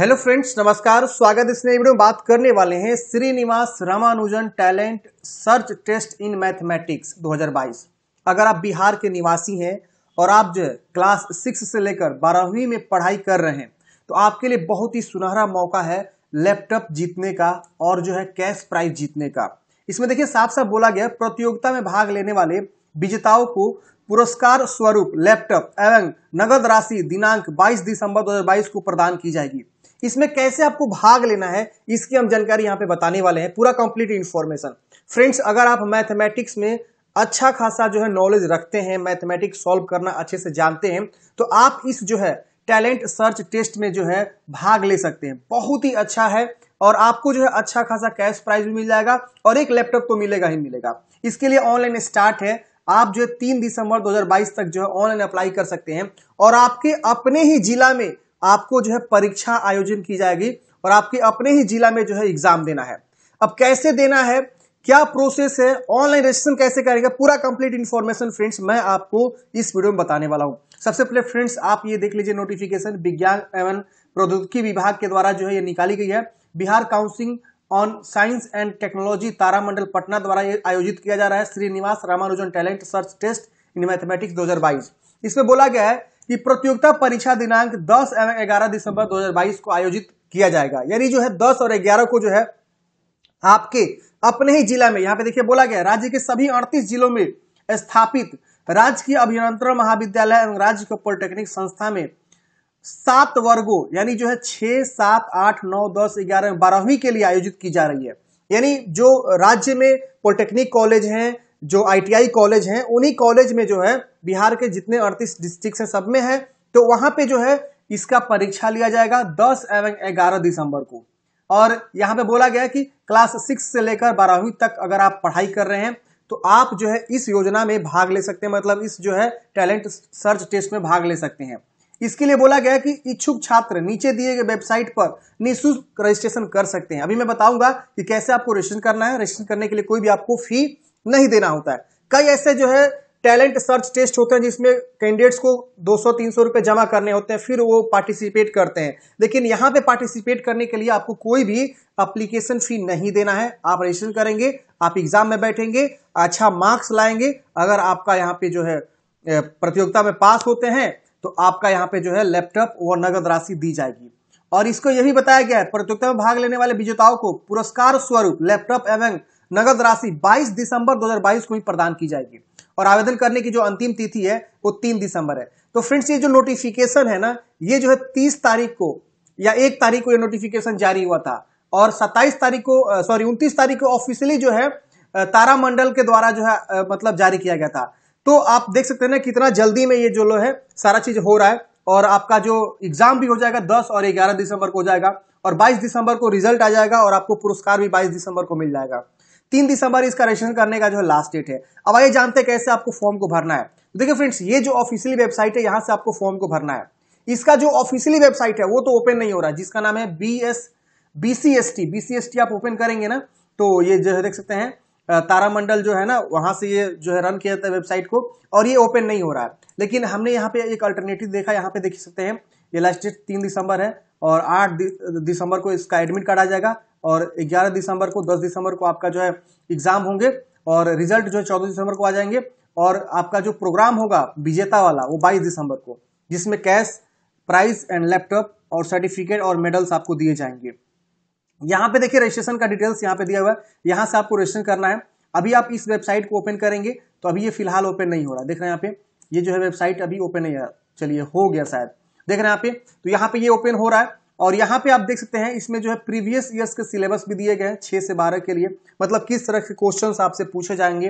hello friends नमस्कार स्वागत इस नए वीडियो में बात करने वाले हैं Srinivas Ramanujan talent search test in mathematics 2022 अगर आप बिहार के निवासी हैं और आप जो क्लास सिक्स से लेकर बारहवीं में पढ़ाई कर रहे हैं तो आपके लिए बहुत ही सुनहरा मौका है लैपटॉप जीतने का और जो है कैश प्राइज जीतने का इसमें देखिए साफ साफ बोला गया प्रतियोगिता में भाग लेने वाले विजेताओं को पुरस्कार स्वरूप लैपटॉप एवं नगद राशि दिनांक 22 दिसंबर 2022 को प्रदान की जाएगी इसमें कैसे आपको भाग लेना है इसकी हम जानकारी यहाँ पे बताने वाले हैं पूरा कंप्लीट इन्फॉर्मेशन फ्रेंड्स अगर आप मैथमेटिक्स में अच्छा खासा जो है नॉलेज रखते हैं मैथमेटिक्स सॉल्व करना अच्छे से जानते हैं तो आप इस जो है टैलेंट सर्च टेस्ट में जो है भाग ले सकते हैं बहुत ही अच्छा है और आपको जो है अच्छा खासा कैश प्राइज भी मिल जाएगा और एक लैपटॉप तो मिलेगा ही मिलेगा इसके लिए ऑनलाइन स्टार्ट है आप जो है तीन दिसंबर 2022 तक जो है ऑनलाइन अप्लाई कर सकते हैं और आपके अपने ही जिला में आपको जो है परीक्षा आयोजन की जाएगी और आपके अपने ही जिला में जो है एग्जाम देना है अब कैसे देना है क्या प्रोसेस है ऑनलाइन रजिस्ट्रेशन कैसे करेगा पूरा कंप्लीट इन्फॉर्मेशन फ्रेंड्स मैं आपको इस वीडियो में बताने वाला हूं सबसे पहले फ्रेंड्स आप ये देख लीजिए नोटिफिकेशन विज्ञान एवं प्रौद्योगिकी विभाग के द्वारा जो है ये निकाली गई है Bihar council on science and technology Taramandal Patna द्वारा ये आयोजित किया जा रहा है Srinivas Ramanujan talent search test in mathematics दो इसमें बोला गया है कि प्रतियोगिता परीक्षा दिनांक 10 एवं 11 दिसंबर 2022 को आयोजित किया जाएगा यानी जो है 10 और 11 को जो है आपके अपने ही जिला में यहाँ पे देखिए बोला गया राज्य के सभी अड़तीस जिलों में स्थापित राजकीय अभियंत्रण महाविद्यालय एवं राज्य के पॉलिटेक्निक संस्था में सात वर्गो यानी जो है छह सात आठ नौ दस ग्यारह बारहवीं के लिए आयोजित की जा रही है यानी जो राज्य में पॉलिटेक्निक कॉलेज हैं जो आईटीआई कॉलेज हैं उन्हीं कॉलेज में जो है बिहार के जितने अड़तीस डिस्ट्रिक्ट सब में है तो वहां पे जो है इसका परीक्षा लिया जाएगा दस एवं ग्यारह दिसंबर को और यहाँ पे बोला गया कि क्लास सिक्स से लेकर बारहवीं तक अगर आप पढ़ाई कर रहे हैं तो आप जो है इस योजना में भाग ले सकते हैं मतलब इस जो है टैलेंट सर्च टेस्ट में भाग ले सकते हैं इसके लिए बोला गया कि इच्छुक छात्र नीचे दिए गए वेबसाइट पर निःशुल्क रजिस्ट्रेशन कर सकते हैं अभी मैं बताऊंगा कि कैसे आपको रजिस्ट्रेशन करना है रजिस्ट्रेशन करने के लिए कोई भी आपको फी नहीं देना होता है कई ऐसे जो है टैलेंट सर्च टेस्ट होते हैं जिसमें कैंडिडेट्स को 200-300 रुपए जमा करने होते हैं फिर वो पार्टिसिपेट करते हैं लेकिन यहाँ पे पार्टिसिपेट करने के लिए आपको कोई भी अप्लीकेशन फी नहीं देना है आप रजिस्ट्रेशन करेंगे आप एग्जाम में बैठेंगे अच्छा मार्क्स लाएंगे अगर आपका यहाँ पे जो है प्रतियोगिता में पास होते हैं तो आपका यहाँ पे जो है लैपटॉप व नगद राशि दी जाएगी और इसको यही बताया गया है प्रतियोगिता में भाग लेने वाले विजेताओं को पुरस्कार स्वरूप लैपटॉप एवं नगद राशि 22 दिसंबर 2022 को ही प्रदान की जाएगी और आवेदन करने की जो अंतिम तिथि है वो तीन दिसंबर है तो फ्रेंड्स ये जो नोटिफिकेशन है ना ये जो है तीस तारीख को या एक तारीख को ये नोटिफिकेशन जारी हुआ था और सत्ताईस तारीख को सॉरी उनतीस तारीख को ऑफिशियली जो है तारामंडल के द्वारा जो है मतलब जारी किया गया था तो आप देख सकते हैं ना कितना जल्दी में ये जो लो है सारा चीज हो रहा है और आपका जो एग्जाम भी हो जाएगा दस और ग्यारह दिसंबर को हो जाएगा और बाईस दिसंबर को रिजल्ट आ जाएगा और आपको पुरस्कार भी बाईस दिसंबर को मिल जाएगा तीन दिसंबर इसका रजिस्ट्रेशन करने का जो है लास्ट डेट है अब आइए जानते हैं कैसे आपको फॉर्म को भरना है देखिए फ्रेंड्स ये जो ऑफिशियल वेबसाइट है यहां से आपको फॉर्म को भरना है इसका जो ऑफिशियली वेबसाइट है वो तो ओपन नहीं हो रहा जिसका नाम है बी एस बीसीएसटी बीसीएसटी आप ओपन करेंगे ना तो ये जो है देख सकते हैं तारामंडल जो है ना वहां से ये जो है रन किया था वेबसाइट को और ये ओपन नहीं हो रहा है लेकिन हमने यहाँ पे एक अल्टरनेटिव देखा यहाँ पे देख सकते हैं ये लास्ट डेट तीन दिसंबर है और आठ दिसंबर को इसका एडमिट कार्ड आ जाएगा और 11 दिसंबर को 10 दिसंबर को आपका जो है एग्जाम होंगे और रिजल्ट जो है चौदह दिसंबर को आ जाएंगे और आपका जो प्रोग्राम होगा विजेता वाला वो बाईस दिसंबर को जिसमें कैश प्राइस एंड लैपटॉप और सर्टिफिकेट और मेडल्स आपको दिए जाएंगे यहाँ पे देखिए रजिस्ट्रेशन का डिटेल्स यहाँ पे दिया हुआ है यहाँ से आपको रजिस्ट्रेशन करना है अभी आप इस वेबसाइट को ओपन करेंगे तो अभी ये फिलहाल ओपन नहीं हो रहा देख रहे हैं यहाँ पे ये जो है वेबसाइट अभी ओपन नहीं है चलिए हो गया शायद देख रहे हैं यहाँ पे तो यहाँ पे ये ओपन हो रहा है और यहाँ पे आप देख सकते हैं इसमें जो है प्रीवियस ईयर्स के सिलेबस भी दिए गए हैं छः से बारह के लिए मतलब किस तरह के क्वेश्चन आपसे पूछे जाएंगे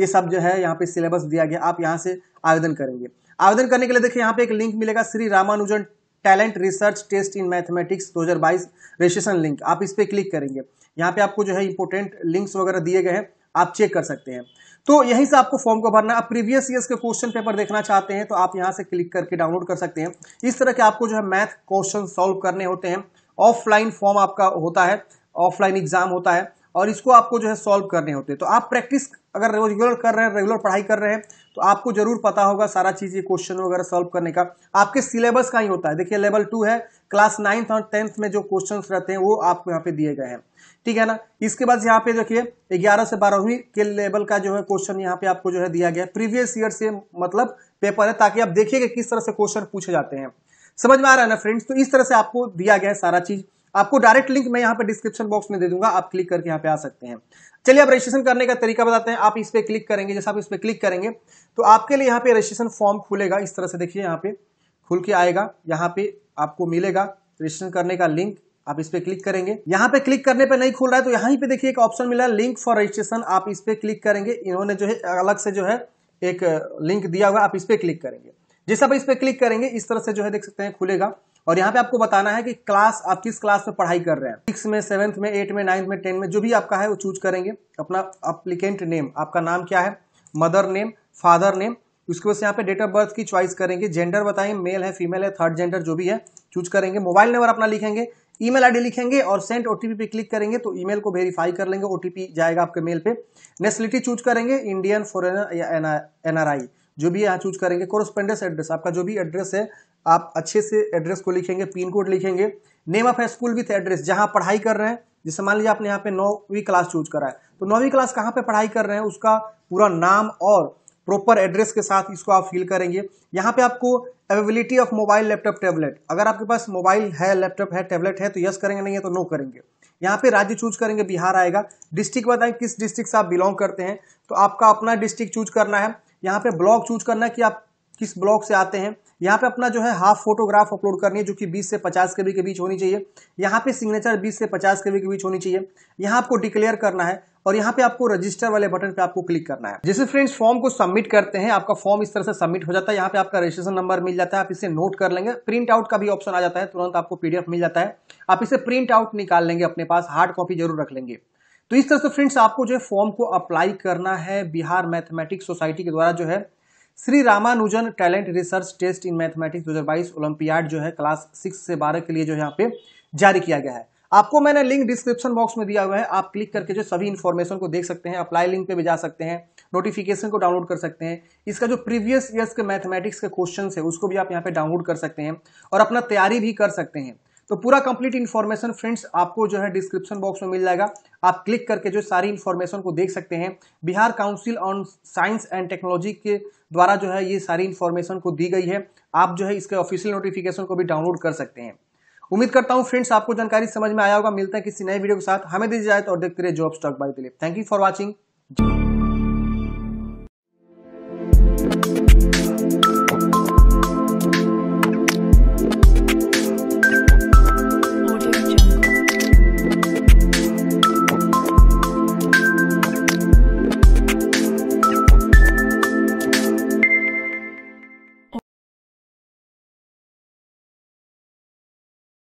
ये सब जो है यहाँ पे सिलेबस दिया गया आप यहाँ से आवेदन करेंगे आवेदन करने के लिए देखिए यहाँ पे एक लिंक मिलेगा Shri Ramanujan talent research test in mathematics दो रजिस्ट्रेशन लिंक आप इस पर क्लिक करेंगे यहाँ पे आपको जो है इंपोर्टेंट लिंक्स वगैरह दिए गए हैं आप चेक कर सकते हैं तो यहीं से आपको फॉर्म को भरना आप प्रीवियस ईयर के क्वेश्चन पेपर देखना चाहते हैं तो आप यहाँ से क्लिक करके डाउनलोड कर सकते हैं इस तरह के आपको जो है मैथ क्वेश्चन सॉल्व करने होते हैं ऑफलाइन फॉर्म आपका होता है ऑफलाइन एग्जाम होता है और इसको आपको जो है सॉल्व करने होते हैं तो आप प्रैक्टिस अगर रेगुलर कर रहे हैं रेगुलर पढ़ाई कर रहे हैं तो आपको जरूर पता होगा सारा चीज़ ये क्वेश्चन वगैरह सॉल्व करने का आपके सिलेबस का ही होता है देखिए लेवल टू है क्लास नाइन्थ और टेंथ में जो क्वेश्चन रहते हैं वो आपको यहाँ पे दिए गए हैं ठीक है ना इसके बाद यहाँ पे देखिए ग्यारह से बारहवीं के लेवल का जो है क्वेश्चन यहाँ पे आपको जो है दिया गया है प्रीवियस ईयर से मतलब पेपर है ताकि आप देखिए कि किस तरह से क्वेश्चन पूछे जाते हैं समझ में आ रहा है ना फ्रेंड्स तो इस तरह से आपको दिया गया है सारा चीज़ आपको डायरेक्ट लिंक मैं यहाँ पे डिस्क्रिप्शन बॉक्स में दे दूंगा आप क्लिक करके यहाँ पे आ सकते हैं चलिए आप रजिस्ट्रेशन करने का तरीका बताते हैं आप इस पर क्लिक करेंगे जैसे आप इस पर क्लिक करेंगे तो आपके लिए यहाँ पे रजिस्ट्रेशन फॉर्म खुलेगा इस तरह से देखिए यहाँ पे खुल के आएगा यहाँ पे आपको मिलेगा रजिस्ट्रेशन करने का लिंक आप इस पर क्लिक करेंगे यहाँ पे क्लिक करने पे नहीं खुल रहा है तो यहाँ पे देखिए एक ऑप्शन मिला है लिंक फॉर रजिस्ट्रेशन आप इस पर क्लिक करेंगे इन्होंने जो है अलग से जो है एक लिंक दिया हुआ आप इस पर क्लिक करेंगे जैसे आप इस पर क्लिक करेंगे इस तरह से जो है देख सकते हैं खुलेगा और यहाँ पे आपको बताना है कि क्लास आप किस क्लास में पढ़ाई कर रहे हैं सिक्स में सेवन्थ में एट में नाइन्थ में टेन में जो भी आपका है वो चूज करेंगे अपना अप्लीकेंट नेम आपका नाम क्या है मदर नेम फादर नेम उसके बाद यहाँ पे डेट ऑफ बर्थ की चॉइस करेंगे जेंडर बताएं मेल है फीमेल है थर्ड जेंडर जो भी है चूज करेंगे मोबाइल नंबर अपना लिखेंगे ईमेल आईडी लिखेंगे और सेंड ओटीपी पे क्लिक करेंगे तो ईमेल को वेरीफाई कर लेंगे ओटीपी जाएगा आपके मेल पे नेशनलिटी चूज करेंगे इंडियन फॉरेनर या एनआरआई जो भी यहाँ चूज करेंगे कोरोस्पेंडेंस एड्रेस आपका जो भी एड्रेस है आप अच्छे से एड्रेस को लिखेंगे पिन कोड लिखेंगे name of school with address जहाँ पढ़ाई कर रहे हैं जैसे मान लीजिए आपने यहाँ पे नौवीं क्लास चूज करा है तो नौवीं क्लास कहाँ पे पढ़ाई कर रहे हैं उसका पूरा नाम और प्रॉपर एड्रेस के साथ इसको आप फिल करेंगे यहाँ पे आपको availability of mobile laptop tablet अगर आपके पास मोबाइल है लैपटॉप है टैबलेट है तो यस करेंगे नहीं है तो नो करेंगे यहाँ पे राज्य चूज करेंगे बिहार आएगा डिस्ट्रिक्ट बताएं किस डिस्ट्रिक्ट से आप बिलोंग करते हैं तो आपका अपना डिस्ट्रिक्ट चूज करना है यहाँ पे ब्लॉक चूज करना है कि आप किस ब्लॉक से आते हैं यहाँ पे अपना जो है हाफ फोटोग्राफ अपलोड करनी है जो कि 20 से 50 के बी के बीच होनी चाहिए यहाँ पे सिग्नेचर 20 से 50 के बी के बीच होनी चाहिए यहाँ आपको डिक्लेयर करना है और यहाँ पे आपको रजिस्टर वाले बटन पे आपको क्लिक करना है जैसे फ्रेंड्स फॉर्म को सबमिट करते हैं आपका फॉर्म इस तरह से सबमिट हो जाता है यहाँ पे आपका रजिस्ट्रेशन नंबर मिल जाता है आप इसे नोट कर लेंगे प्रिंट आउट का भी ऑप्शन आ जाता है तुरंत आपको पीडीएफ मिल जाता है आप इसे प्रिंट आउट निकाल लेंगे अपने पास हार्ड कॉपी जरूर रख लेंगे तो इस तरह से फ्रेंड्स आपको जो है फॉर्म को अप्लाई करना है बिहार मैथमेटिक्स सोसाइटी के द्वारा जो है Shri Ramanujan talent research test in mathematics 2022 olympiad जो है क्लास सिक्स से बारह के लिए जो यहाँ पे जारी किया गया है आपको मैंने लिंक डिस्क्रिप्शन बॉक्स में दिया हुआ है आप क्लिक करके जो सभी इन्फॉर्मेशन को देख सकते हैं अप्लाई लिंक पे भी जा सकते हैं नोटिफिकेशन को डाउनलोड कर सकते हैं इसका जो प्रीवियस ईयर्स के मैथमेटिक्स के क्वेश्चन है उसको भी आप यहाँ पे डाउनलोड कर सकते हैं और अपना तैयारी भी कर सकते हैं तो पूरा कंप्लीट इन्फॉर्मेशन फ्रेंड्स आपको जो है डिस्क्रिप्शन बॉक्स में मिल जाएगा आप क्लिक करके जो सारी इन्फॉर्मेशन को देख सकते हैं Bihar council on science and technology के द्वारा जो है ये सारी इन्फॉर्मेशन को दी गई है आप जो है इसके ऑफिशियल नोटिफिकेशन को भी डाउनलोड कर सकते हैं उम्मीद करता हूँ फ्रेंड्स आपको जानकारी समझ में आया होगा मिलता है किसी नए वीडियो के साथ हमें दीजिए जाए और देखते रहे जॉब स्टॉक बाई के लिए थैंक यू फॉर वॉचिंग